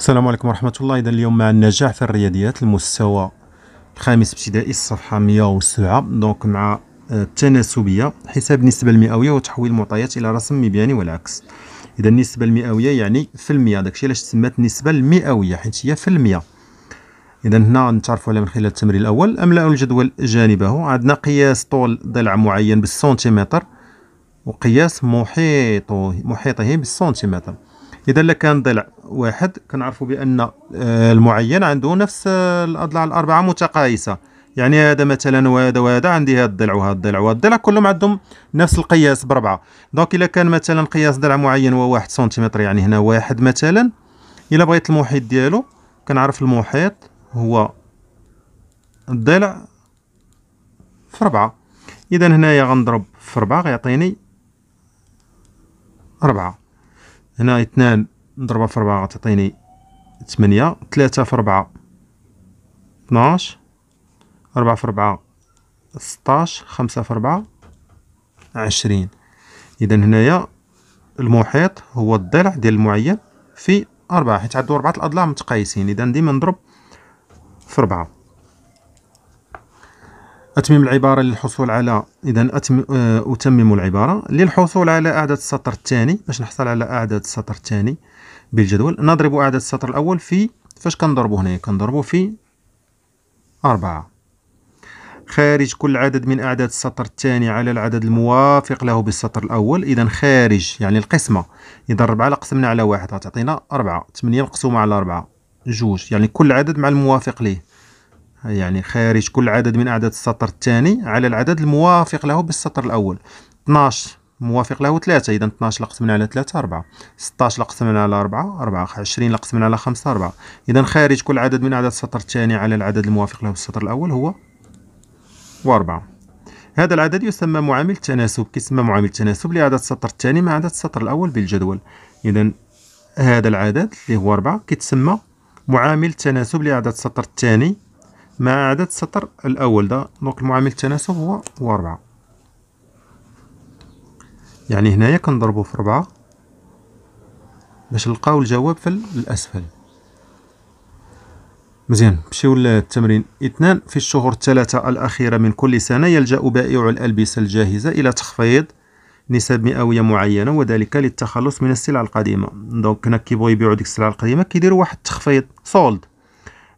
السلام عليكم ورحمة الله إذا اليوم مع النجاح في الرياضيات المستوى الخامس ابتدائي الصفحة 107 دونك مع آه، التناسبية حساب النسبة المئوية وتحويل المعطيات إلى رسم مبياني والعكس إذا النسبة المئوية يعني في المية داكشي علاش تسمات النسبة المئوية حيت هي في المية إذا هنا نتعرفوا على من خلال التمرين الأول أملاء الجدول جانبه عندنا قياس طول ضلع معين بالسنتيمتر وقياس محيطه محيطه بالسنتيمتر اذا الا كان ضلع واحد كنعرفوا بان آه، المعين عنده نفس آه، الاضلاع الاربعه متقايسه يعني هذا مثلا وهذا وهذا عندي هذا الضلع وهذا الضلع وهذا الضلع كلهم عندهم نفس القياس بربعه دونك الا كان مثلا قياس ضلع معين هو واحد سنتيمتر يعني هنا واحد مثلا الا بغيت المحيط ديالو كنعرف المحيط هو الضلع في ربعه اذا هنايا غنضرب في ربعه غيعطيني ربعه هنا اثنان نضربها في ربعة غتعطيني ثمانية ثلاثة في ربعة اثناش ربعة في ربعة ستاش خمسة في ربعة عشرين إذا هنايا المحيط هو الضلع ديال المعين في أربعة حيت عندو أربعة الأضلاع متقايسين إذا ديما نضرب في ربعة أتمم العبارة للحصول على إذا أتم آه، أتمم العبارة للحصول على أعداد السطر الثاني باش نحصل على أعداد السطر الثاني بالجدول نضرب أعداد السطر الأول في فاش كنضربو هنايا كنضربو في أربعة خارج كل عدد من أعداد السطر الثاني على العدد الموافق له بالسطر الأول إذا خارج يعني القسمة إذا ربعة لا قسمنا على واحد غتعطينا أربعة تمنية مقسومة على أربعة جوج يعني كل عدد مع الموافق ليه يعني خارج كل عدد من أعداد السطر الثاني على العدد الموافق له بالسطر الأول 12 موافق له 3 إذا 12 لقسمنا على 3 4 16 لقسمنا على 4 4 20 لقسمنا على 5 4 إذا خارج كل عدد من أعداد السطر الثاني على العدد الموافق له بالسطر الأول هو 4 هذا العدد يسمى معامل تناسب كيسمى معامل تناسب لعدد السطر الثاني مع عدد السطر الأول بالجدول إذا هذا العدد اللي هو 4 كيتسمى معامل تناسب لعدد السطر الثاني مع عدد السطر الأول ده دونك المعامل التناسب هو هو 4 يعني هنايا كنضربو في 4 باش نلقاو الجواب في الأسفل مزيان نمشيو للتمرين اثنان في الشهور الثلاثة الأخيرة من كل سنة يلجأ بائع الألبسة الجاهزة إلى تخفيض نسب مئوية معينة وذلك للتخلص من السلع القديمة دونك هنا كيبغيو يبيعو ديك السلع القديمة كيديرو واحد التخفيض سولد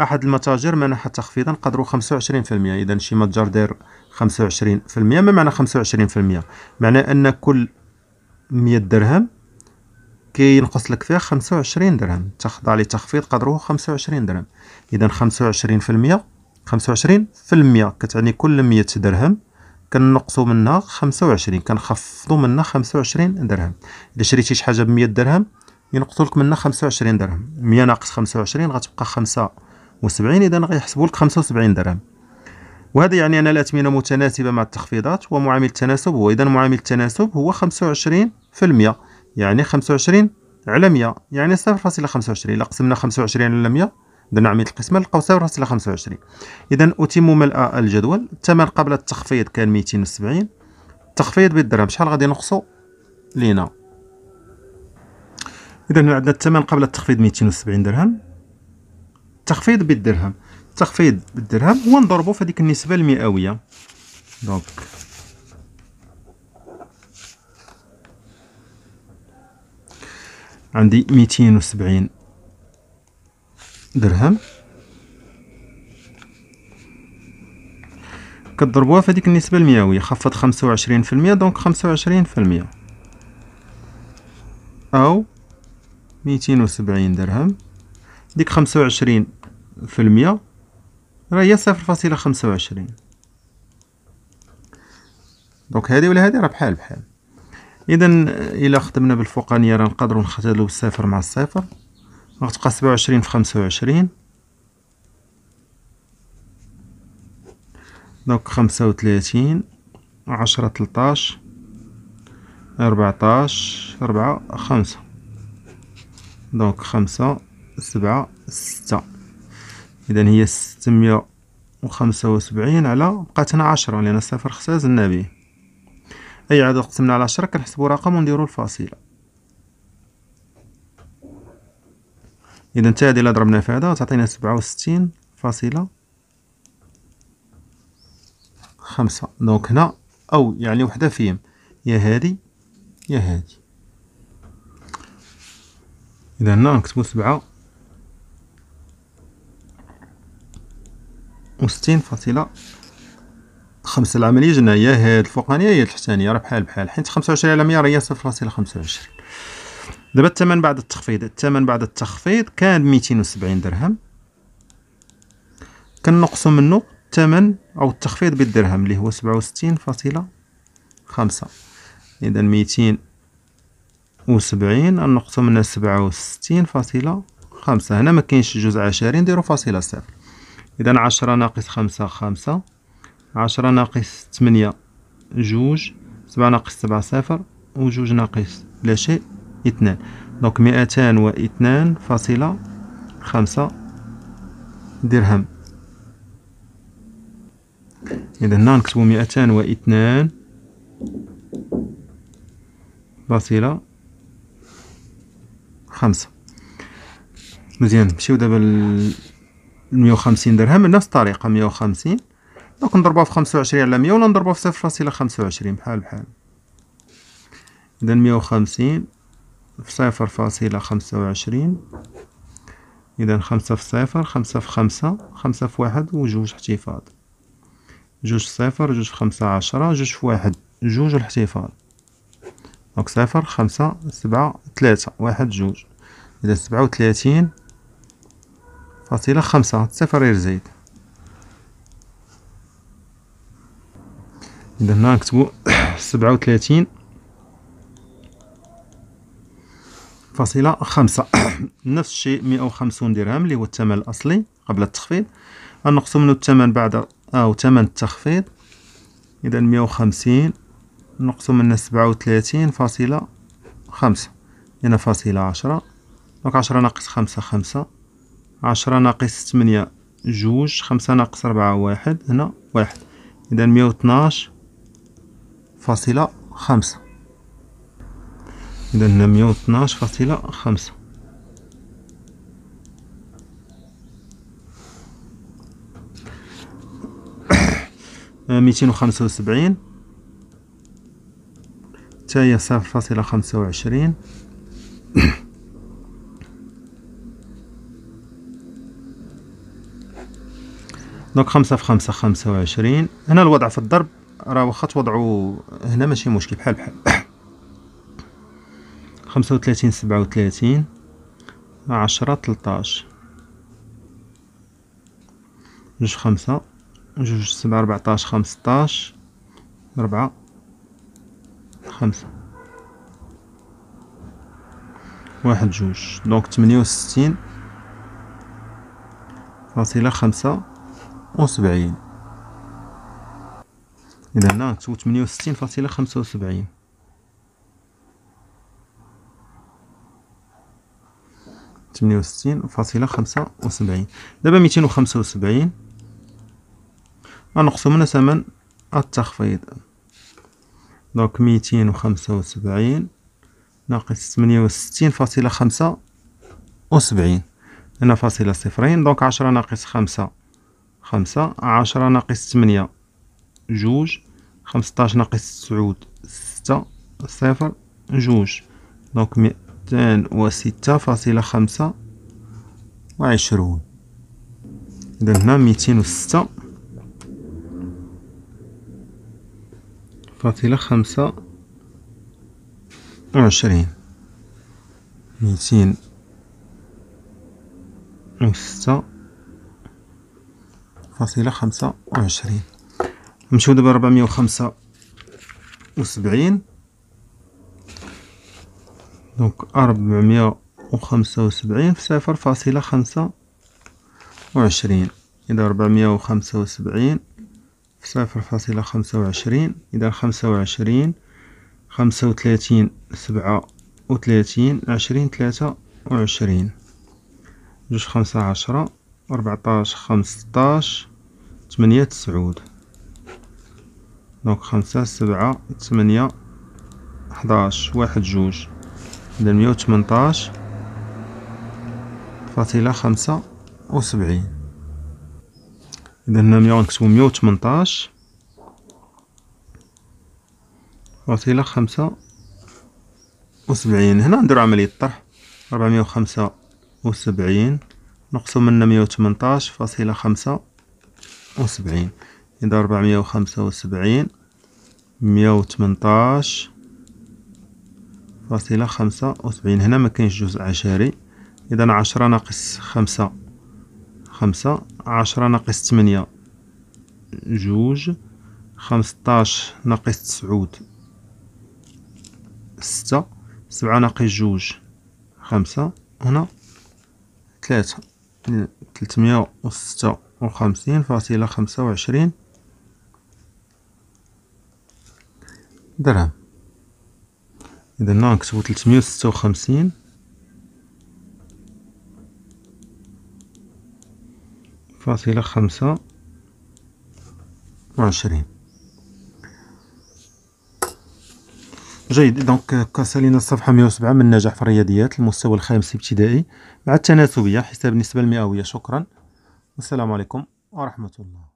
أحد المتاجر منح تخفيضا قدره 25% إذا شي متجر دار 25% ما معنى 25% معنى أن كل 100 درهم كينقص لك فيها 25 درهم تخضع لتخفيض قدره 25 درهم إذا 25% 25% كتعني كل 100 درهم كنقصوا منها 25 كنخفضوا منها 25 درهم الا شريتي شي حاجه ب 100 درهم ينقصوا لك منها 25 درهم 100 ناقص 25 غتبقى 5 و70 اذا غيحسبوا لك 75 درهم وهذا يعني ان الاثمنه متناسبه مع التخفيضات ومعامل التناسب هو اذا معامل التناسب هو 25% يعني 25 على 100 يعني 0.25 الا قسمنا 25 على 100 درنا عمليه القسمه نلقاو 0.25 اذا اتم ملء الجدول الثمن قبل التخفيض كان 270 التخفيض بالدرهم شحال غادي نقصو لينا اذا هنا عندنا الثمن قبل التخفيض 270 درهم التخفيض بالدرهم التخفيض بالدرهم هو نضربو في هذيك النسبه المئويه دونك عندي ميتين وسبعين درهم كضربوها في هذيك النسبه المئويه خفض خمسة وعشرين في المية دونك خمسة وعشرين في المية او ميتين وسبعين درهم ديك خمسة وعشرين في المية راه هي صفر فاصلة خمسة وعشرين دونك هادي ولا هادي راه بحال بحال اذا الا خدمنا بالفوقانيه راه نقدرو نخلو الصفر مع الصفر غتبقى سبعة وعشرين في خمسة وعشرين دونك خمسة وثلاثين عشرة تلطاش ربعتاش ربعة خمسة دونك خمسة سبعة ستة إذا هي ستمية وخمسة وسبعين على بقات هنا عشرة لأن الصفر خصها زدنا به أي عدد قسمنا على عشرة كنحسبو رقم ونديرو الفاصلة إذا تا هادي إلا ضربنا في هذا تعطينا سبعة وستين فاصلة خمسة دونك هنا أو يعني وحدة فيهم يا هادي يا هادي إذا هنا نكتبو سبعة وستين فاصلة خمسة العملية جناية هي الفوقانية هي التحتانية راه بحال بحال حيت خمسة وعشرين على مية راهي صفر فاصلة خمسة وعشرين دابا الثمن بعد التخفيض الثمن بعد التخفيض كان ميتين وسبعين درهم كنقصو منو الثمن أو التخفيض بالدرهم اللي هو سبعة وستين فاصلة خمسة إذا ميتين وسبعين نقصو منها سبعة وستين فاصلة خمسة هنا مكاينش جزء عشرين نديرو فاصلة صفر إذا عشرة ناقص خمسة خمسة عشرة ناقص تمنية جوج سبعة ناقص سبعة صفر وجوج ناقص لا شيء اثنان دونك مئتان واثنان فاصلة خمسة درهم إذا هنا نكتبو مئتان واثنان فاصلة خمسة مزيان نمشيو دابا 150 درهم نفس الطريقة 150 دونك نضربها في 25 على 100 ولا نضربها في 0.25 بحال بحال إذا 150 في صفر فاصلة خمسة وعشرين إذا خمسة في صفر خمسة في خمسة خمسة في واحد وجوج احتفاظ جوج في صفر جوج في خمسة عشرة جوج في واحد جوج الاحتفاظ دونك صفر خمسة سبعة تلاتة واحد جوج إذا سبعة وتلاتين فاصلة خمسة صفر زايد إذا هنا نكتبو سبعة وثلاثين فاصلة خمسة نفس الشيء مئة وخمسون درهم اللي هو الثمن الأصلي قبل التخفيض غنقصو منو الثمن بعد أو ثمن التخفيض إذا مئة وخمسين نقصو منه سبعة وثلاثين فاصلة خمسة هنا فاصلة عشرة دونك عشرة ناقص خمسة خمسة عشرة ناقص تمنية جوج خمسة ناقص ربعة واحد هنا واحد إذا مية واتناش فاصلة خمسة إذا هنا مية واتناش فاصلة خمسة ميتين وخمسة وسبعين تاهي صفر فاصلة خمسة وعشرين دونك خمسة في خمسة خمسة وعشرين هنا الوضع في الضرب راه واخا توضعو هنا ماشي مشكل بحال بحال خمسة وثلاثين سبعة وثلاثين عشرة تلتاش جوج خمسة جوج سبعة ربعتاش خمسطاش ربعة خمسة واحد جوج دونك تمنية وستين فاصلة خمسة وسبعين إذا هنا نكتبو تمنية وستين فاصلة خمسة وسبعين تمنية وستين فاصلة خمسة وسبعين دابا ميتين وخمسة وسبعين غنقصو من ثمن التخفيض دونك ميتين وخمسة وسبعين ناقص تمنية وستين فاصلة خمسة وسبعين هنا فاصلة صفرين دونك عشرة ناقص خمسة خمسة عشرة ناقص تمنية جوج خمسطاش ناقص تسعود ستة صفر جوج دونك ميتان وستة فاصلة خمسة وعشرون إذا هنا ميتين وستة فاصلة خمسة وعشرين ميتين وستة فاصلة خمسة وعشرين نمشيو دابا ربعمية وخمسة وسبعين دونك أربعمية وخمسة وسبعين في صفر فاصلة خمسة وعشرين إذا ربعمية وخمسة وسبعين في صفر فاصلة خمسة وعشرين إذا خمسة وعشرين خمسة وثلاثين سبعة وثلاثين عشرين ثلاثة وعشرين جوج خمسة عشرة ربعطاش خمسطاش تمنية تسعود دونك خمسة سبعة تمنية حداش واحد جوج إذا مية وتمنطاش فاصلة خمسة وسبعين إذا هنا مية غنكتبو مية وتمنطاش فاصلة خمسة وسبعين هنا نديرو عملية الطرح ربعمية وخمسة وسبعين نقسم منا مية وتمنطاش فاصلة خمسة وسبعين إذا ربعمية وخمسة وسبعين مية وتمنطاش فاصلة خمسة وسبعين هنا ما كاينش جزء عشري إذا عشرة ناقص خمسة خمسة عشرة ناقص تمنية جوج خمسطاش ناقص تسعود ستة سبعة ناقص جوج خمسة هنا ثلاثة تلتمية وستة وخمسين فاصلة خمسة وعشرين درهم إذا هنا نكتبو تلتمية وستة وخمسين فاصلة خمسة وعشرين جيد دونك آه، كسالينا الصفحه 107 من نجاح في الرياضيات المستوى الخامس ابتدائي مع التناسبيه حساب النسبه المئويه شكرا والسلام عليكم ورحمه الله